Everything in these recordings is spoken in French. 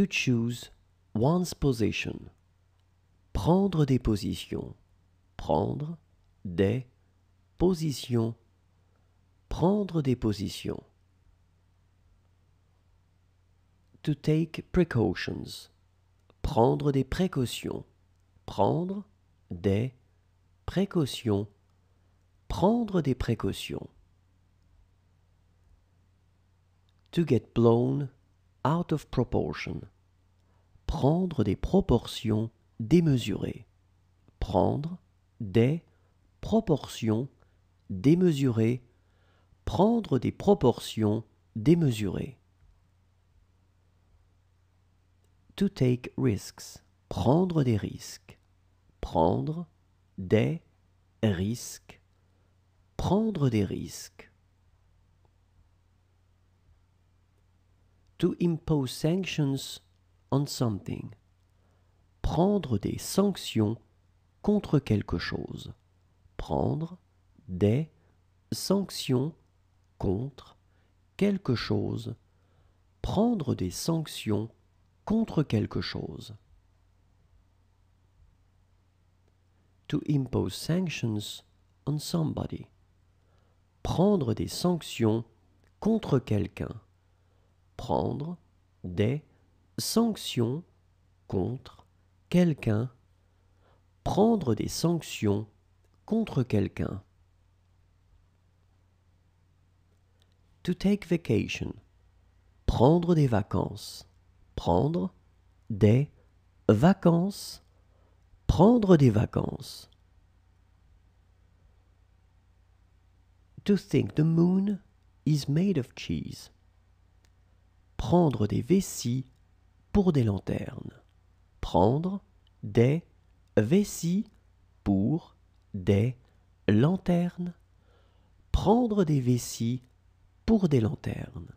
To choose one's position. Prendre des positions. Prendre des positions. Prendre des positions. To take precautions. Prendre des précautions. Prendre des précautions. Prendre des précautions. To get blown out of proportion. Prendre des proportions démesurées. Prendre des proportions démesurées. Prendre des proportions démesurées. To take risks. Prendre des risques. Prendre des risques. Prendre des risques. to impose sanctions on something. Prendre des sanctions contre quelque chose. Prendre des sanctions contre quelque chose. Prendre des sanctions contre quelque chose. To impose sanctions on somebody. Prendre des sanctions contre quelqu'un prendre des sanctions contre quelqu'un. Prendre des sanctions contre quelqu'un. To take vacation. Prendre des vacances. Prendre des vacances. Prendre des vacances. To think the moon is made of cheese prendre des vessies pour des lanternes. Prendre des vessies pour des lanternes. Prendre des vessies pour des lanternes.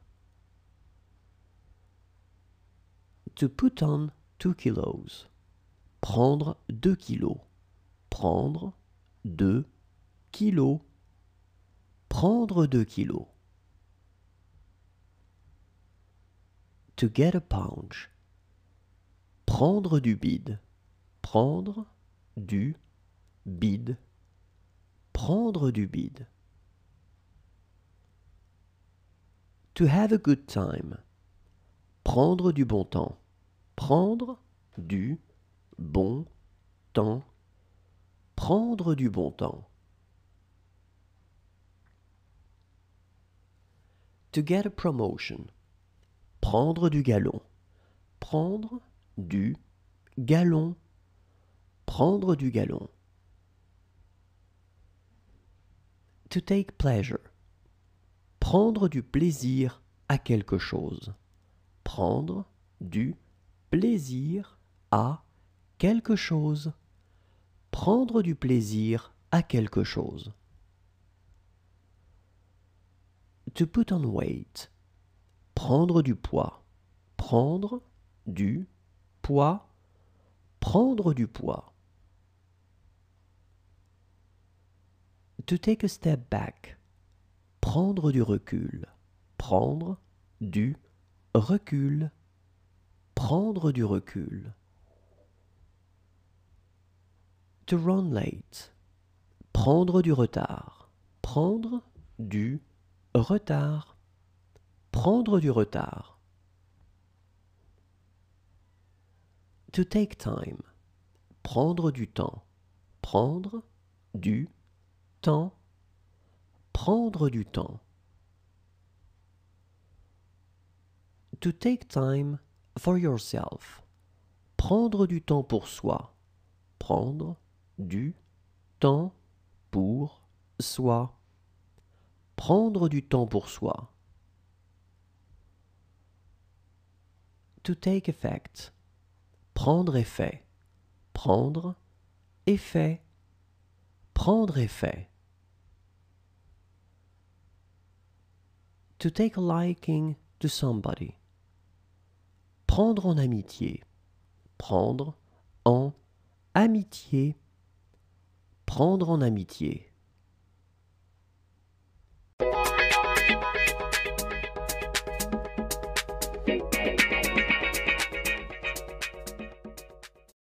To put on two kilos. Prendre deux kilos. Prendre deux kilos. Prendre deux kilos. To get a punch. Prendre du bid. Prendre du bid. Prendre du bid. To have a good time. Prendre du bon temps. Prendre du bon temps. Prendre du bon temps. To get a promotion. Prendre du galon. Prendre du galon. Prendre du galon. To take pleasure. Prendre du plaisir à quelque chose. Prendre du plaisir à quelque chose. Prendre du plaisir à quelque chose. To put on weight prendre du poids, prendre du poids, prendre du poids. To take a step back, prendre du recul, prendre du recul, prendre du recul. To run late, prendre du retard, prendre du retard. Prendre du retard. To take time. Prendre du temps. Prendre du temps. Prendre du temps. To take time for yourself. Prendre du temps pour soi. Prendre du temps pour soi. Prendre du temps pour soi. to take effect. Prendre effet. Prendre effet. Prendre effet. To take a liking to somebody. Prendre en amitié. Prendre en amitié. Prendre en amitié.